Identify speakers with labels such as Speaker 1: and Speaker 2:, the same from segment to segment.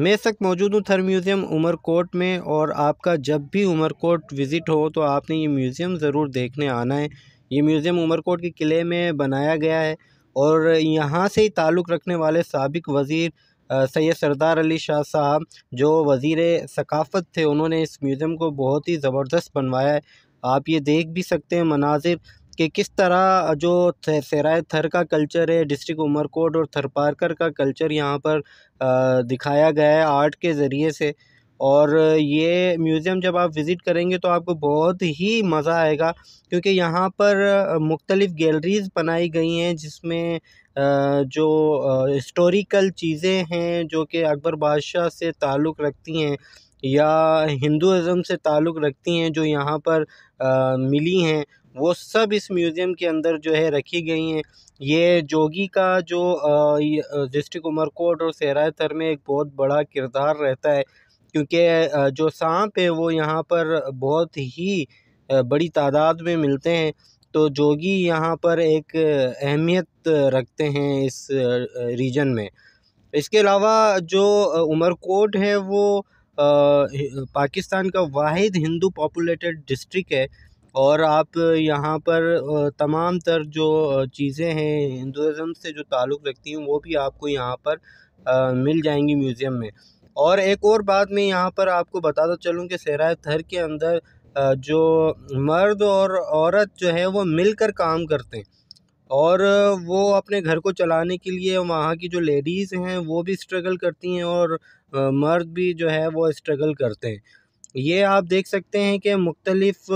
Speaker 1: मैं इस वक्त मौजूद हूँ थर म्यूज़ियम उमरकोट में और आपका जब भी उमरकोट विज़िट हो तो आपने ये म्यूज़ियम ज़रूर देखने आना है ये म्यूज़ियम उमरकोट के किले में बनाया गया है और यहाँ से ही ताल्लुक़ रखने वाले सबक वज़ीर सैयद सरदार अली शाह साहब जो वज़ी सकाफ़त थे उन्होंने इस म्यूज़ियम को बहुत ही ज़बरदस्त बनवाया है आप ये देख भी सकते हैं मनाजिर कि किस तरह जो सराय थर का कल्चर है डिस्ट्रिक्ट उमरकोट और थरपारकर का कल्चर यहाँ पर दिखाया गया है आर्ट के ज़रिए से और ये म्यूज़ियम जब आप विज़िट करेंगे तो आपको बहुत ही मज़ा आएगा क्योंकि यहाँ पर मुख्तलिफ़ गैलरीज़ बनाई गई हैं जिसमें जो हिस्टोरिकल चीज़ें हैं जो कि अकबर बादशाह से ताल्लुक़ रखती हैं या हिंदुज़म से ताल्लुक़ रखती हैं जो यहाँ पर मिली हैं वो सब इस म्यूज़ियम के अंदर जो है रखी गई हैं ये जोगी का जो डिस्ट्रिक्ट उमरकोट और थर में एक बहुत बड़ा किरदार रहता है क्योंकि जो सांप है वो यहाँ पर बहुत ही बड़ी तादाद में मिलते हैं तो जोगी यहाँ पर एक अहमियत रखते हैं इस रीजन में इसके अलावा जो उमरकोट है वो पाकिस्तान का वाद हिंदू पॉपुलेटेड डिस्ट्रिक्ट है और आप यहाँ पर तमाम तर जो चीज़ें हैं हिंदुज़म से जो ताल्लुक़ रखती हैं वो भी आपको यहाँ पर आ, मिल जाएंगी म्यूज़ियम में और एक और बात मैं यहाँ पर आपको बताता चलूँ कि सहरा थर के अंदर जो मर्द और औरत जो है वो मिलकर काम करते हैं और वो अपने घर को चलाने के लिए वहाँ की जो लेडीज़ हैं वो भी स्ट्रगल करती हैं और मर्द भी जो है वो स्ट्रगल करते हैं ये आप देख सकते हैं कि मुख्तलफ़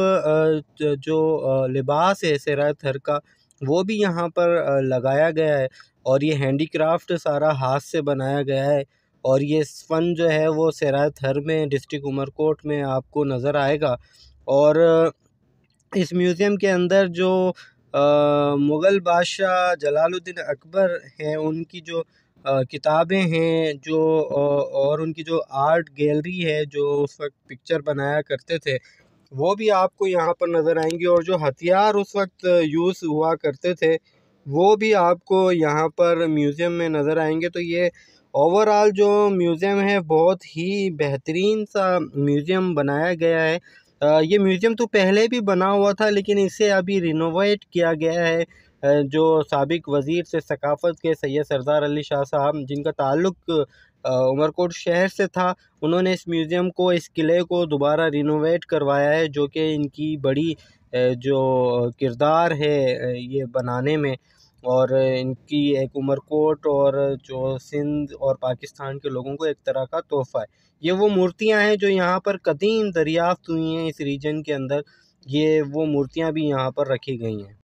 Speaker 1: जो लिबास है सरा थर का वो भी यहाँ पर लगाया गया है और ये हैंडी क्राफ्ट सारा हाथ से बनाया गया है और ये फ़न जो है वो सरा थर में डिस्ट्रिक्ट उमरकोट में आपको नज़र आएगा और इस म्यूज़ियम के अंदर जो मुग़ल बादशाह जलालुद्दीन अकबर हैं उनकी जो किताबें हैं जो और उनकी जो आर्ट गैलरी है जो उस वक्त पिक्चर बनाया करते थे वो भी आपको यहाँ पर नज़र आएंगी और जो हथियार उस वक्त यूज़ हुआ करते थे वो भी आपको यहाँ पर म्यूज़ियम में नज़र आएंगे तो ये ओवरऑल जो म्यूज़ियम है बहुत ही बेहतरीन सा म्यूज़ियम बनाया गया है ये म्यूज़ियम तो पहले भी बना हुआ था लेकिन इसे अभी रिनोवेट किया गया है जो सबक वज़ीर से सकाफ़त के सैयद सरदार अली शाह साहब जिनका ताल्लुक़ उमरकोट शहर से था उन्होंने इस म्यूज़ियम को इस किले को दोबारा रिनोवेट करवाया है जो कि इनकी बड़ी जो किरदार है ये बनाने में और इनकी एक उमरकोट और जो सिंध और पाकिस्तान के लोगों को एक तरह का तोहफ़ा है ये वो मूर्तियाँ हैं जो यहाँ पर कदीम दरियाफ़्त हुई हैं इस रीजन के अंदर ये वो मूर्तियाँ भी यहाँ पर रखी गई हैं